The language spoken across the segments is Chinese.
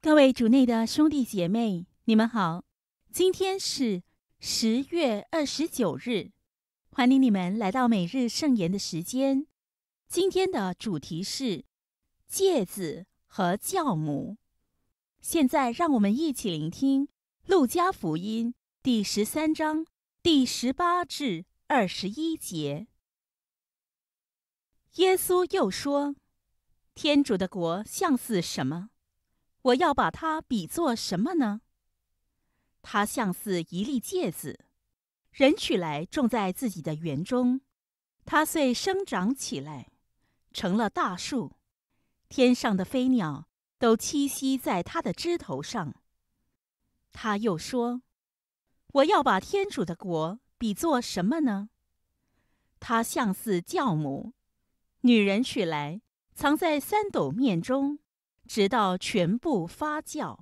各位主内的兄弟姐妹，你们好！今天是十月二十九日，欢迎你们来到每日圣言的时间。今天的主题是戒子和教母。现在让我们一起聆听《路加福音》第十三章第十八至二十一节。耶稣又说：“天主的国像似什么？”我要把它比作什么呢？它像似一粒芥子，人取来种在自己的园中，它遂生长起来，成了大树，天上的飞鸟都栖息在它的枝头上。他又说：“我要把天主的国比作什么呢？它像似酵母，女人取来藏在三斗面中。”直到全部发酵。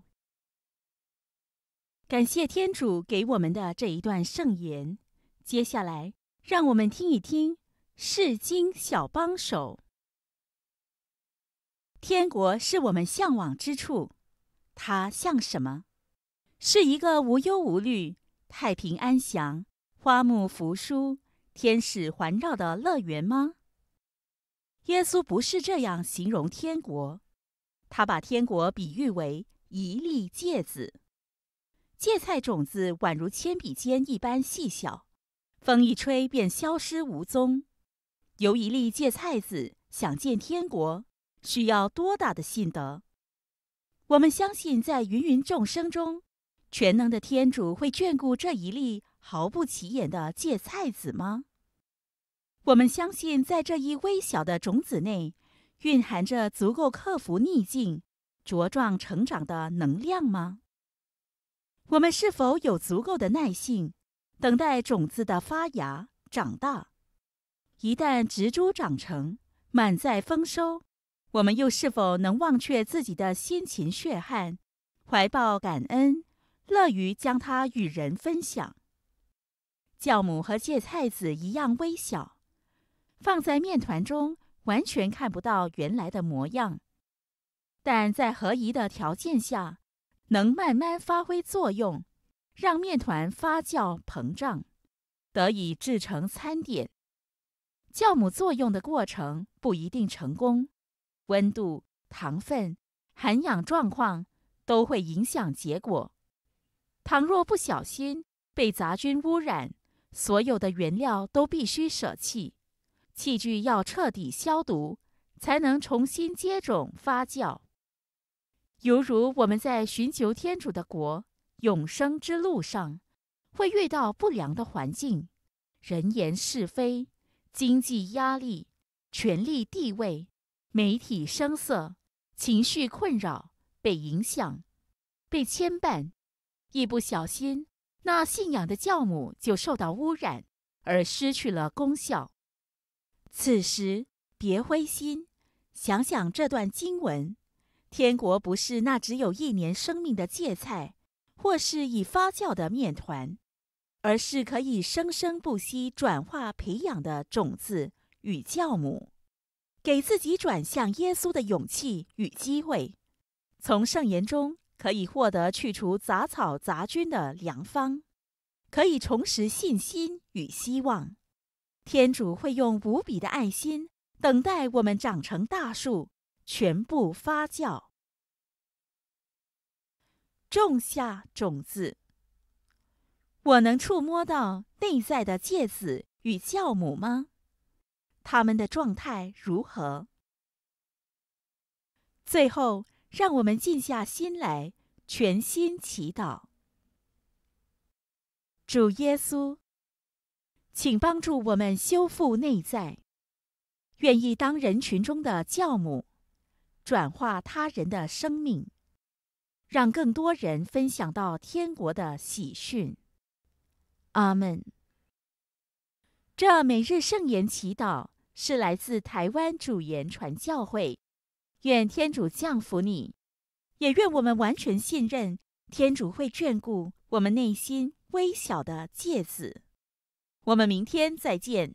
感谢天主给我们的这一段圣言。接下来，让我们听一听《释经小帮手》。天国是我们向往之处，它像什么？是一个无忧无虑、太平安详、花木扶疏、天使环绕的乐园吗？耶稣不是这样形容天国。他把天国比喻为一粒芥子，芥菜种子宛如铅笔尖一般细小，风一吹便消失无踪。由一粒芥菜籽想见天国，需要多大的信德？我们相信，在芸芸众生中，全能的天主会眷顾这一粒毫不起眼的芥菜籽吗？我们相信，在这一微小的种子内。蕴含着足够克服逆境、茁壮成长的能量吗？我们是否有足够的耐性，等待种子的发芽、长大？一旦植株长成，满载丰收，我们又是否能忘却自己的辛勤血汗，怀抱感恩，乐于将它与人分享？酵母和芥菜籽一样微小，放在面团中。完全看不到原来的模样，但在合宜的条件下，能慢慢发挥作用，让面团发酵膨胀，得以制成餐点。酵母作用的过程不一定成功，温度、糖分、含氧状况都会影响结果。倘若不小心被杂菌污染，所有的原料都必须舍弃。器具要彻底消毒，才能重新接种发酵。犹如我们在寻求天主的国、永生之路上，会遇到不良的环境、人言是非、经济压力、权力地位、媒体声色、情绪困扰、被影响、被牵绊，一不小心，那信仰的酵母就受到污染而失去了功效。此时别灰心，想想这段经文：天国不是那只有一年生命的芥菜，或是已发酵的面团，而是可以生生不息、转化培养的种子与酵母。给自己转向耶稣的勇气与机会。从圣言中可以获得去除杂草杂菌的良方，可以重拾信心与希望。天主会用无比的爱心等待我们长成大树，全部发酵，种下种子。我能触摸到内在的芥子与酵母吗？他们的状态如何？最后，让我们静下心来，全心祈祷。主耶稣。请帮助我们修复内在，愿意当人群中的教母，转化他人的生命，让更多人分享到天国的喜讯。阿门。这每日圣言祈祷是来自台湾主言传教会。愿天主降福你，也愿我们完全信任天主会眷顾我们内心微小的芥子。我们明天再见。